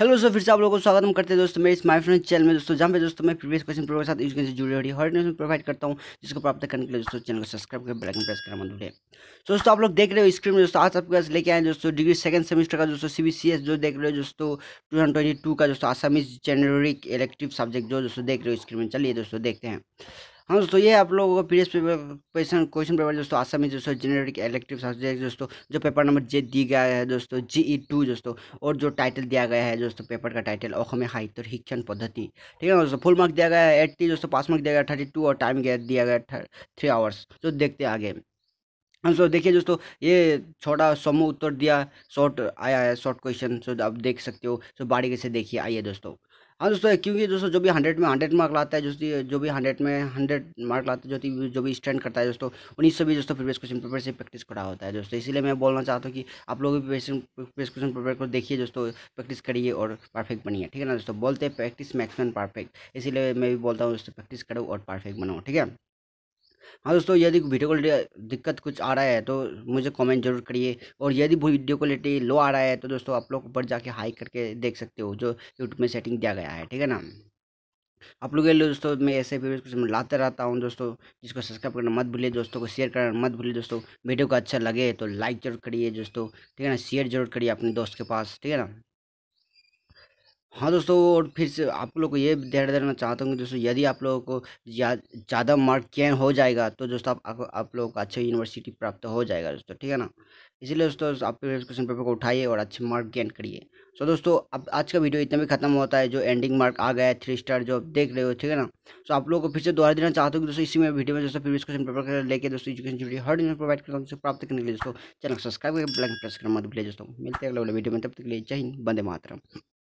hello दोस्तों फिर से आप लोगों को स्वागत हम करते हैं दोस्तों मेरे इस माय फ्रेंड चैनल में दोस्तों जहाँ पे दोस्तों मैं प्रीवियस क्वेश्चन प्रो के साथ यूज से जुड़ी हुई हर न्यूज प्रोवाइड करता हूँ जिसको प्राप्त करने के लिए दोस्तों चैनल को सब्सक्राइब करके बेलाइकन प्रेस करना मत भूलें तो दोस्तों आप लोग देख रहे हो स्क्रीन में दोस्तों आज आपके पास लेके आए दोस्तों डिग्री सेकंड सेमेस्टर का दोस्तों सी जो देख रहे हो दोस्तों टू का दोस्तों आसामिस जेनरिक इलेक्टिव सब्जेक्ट जो दोस्तों देख रहे हो स्क्रीन में चलिए दोस्तों देखते हैं हाँ दोस्तों ये आप लोगों को previous paper question question paper दोस्तों आसाम में दोस्तों जेनेरिक इलेक्टिव सब्जेक्ट दोस्तों जो पेपर नंबर जे दी गया है दोस्तों जी ई टू दोस्तों और जो टाइटल दिया गया है दोस्तों पेपर e का टाइटल अखमे साहित्य शिक्षण पद्धति ठीक है दोस्तों फुल मार्क दिया गया है एट्टी दोस्तों पास मार्क दिया गया थर्टी टू और टाइम गैप दिया गया थ्री आवर्स तो देखते आगे हाँ दोस्तों देखिए दोस्तों ये छोटा समूह उत्तर दिया शॉर्ट आया है शॉर्ट क्वेश्चन सो आप देख सकते हो सो बारीकी से देखिए आइए दोस्तों हाँ दोस्तों क्योंकि दोस्तों जो भी हंड्रेड में हंड्रेड मार्क लाता है जो जो भी हंड्रेड में हंड्रेड मार्क लाता है जो जो भी स्टैंड करता है दोस्तों उन्हीं से भी दोस्तों प्रीवियस क्वेश्चन पेपर से प्रैक्टिस करा होता है दोस्तों इसीलिए मैं बोलना चाहता हूँ कि आप लोग भी प्रीवियस क्वेश्चन पेपर को देखिए दोस्तों प्रैक्टिस करिए और परफेक्ट बनिए ठीक है ना दोस्तों बोलते हैं प्रैक्टिस मैक्सिमम परफेक्ट इसीलिए मैं भी बोलता हूँ दोस्तों प्रैक्टिस करो और परफेक्ट बनाओ ठीक है हाँ दोस्तों यदि वीडियो क्वालिटी दिक्कत कुछ आ रहा है तो मुझे कमेंट जरूर करिए और यदि वीडियो क्वालिटी लो आ रहा है तो दोस्तों आप लोग ऊपर जाके हाई करके देख सकते हो जो यूट्यूब में सेटिंग दिया गया है ठीक है ना आप लोग के लिए दोस्तों मैं ऐसे कुछ लाते रहता हूँ दोस्तों जिसको सब्सक्राइब करना मत भूलिए दोस्तों को शेयर करना मत भूलिए दोस्तों वीडियो को अच्छा लगे तो लाइक जरूर करिए दोस्तों ठीक है ना शेयर जरूर करिए अपने दोस्त के पास ठीक है ना हाँ दोस्तों और फिर से आप लोग को ये ध्यान देना चाहता हूँ कि दोस्तों यदि आप लोगों को ज़्यादा मार्क गेन हो जाएगा तो दोस्तों आप आप, लोगों को अच्छे यूनिवर्सिटी प्राप्त हो जाएगा दोस्तों ठीक है ना इसीलिए दोस्तों आप क्वेश्चन पेपर को उठाइए और अच्छे मार्क गेन करिए सो दोस्तों अब आज का वीडियो इतना भी खत्म होता है जो एंडिंग मार्क आ गया है थ्री स्टार जो आप देख रहे हो ठीक है ना सो आप लोगों को फिर से दोबारा देना चाहता हूँ कि दोस्तों इसी में वीडियो में दोस्तों प्रीवियस क्वेश्चन पेपर लेके दोस्तों एजुकेशन जुड़ी हर दिन प्रोवाइड करता हूँ प्राप्त करने के लिए दोस्तों चैनल सब्सक्राइब करके ब्लैक प्रेस करना मत भूलिए दोस्तों मिलते हैं अगले वीडियो में तब तक के लिए जय हिंद बंदे मातरम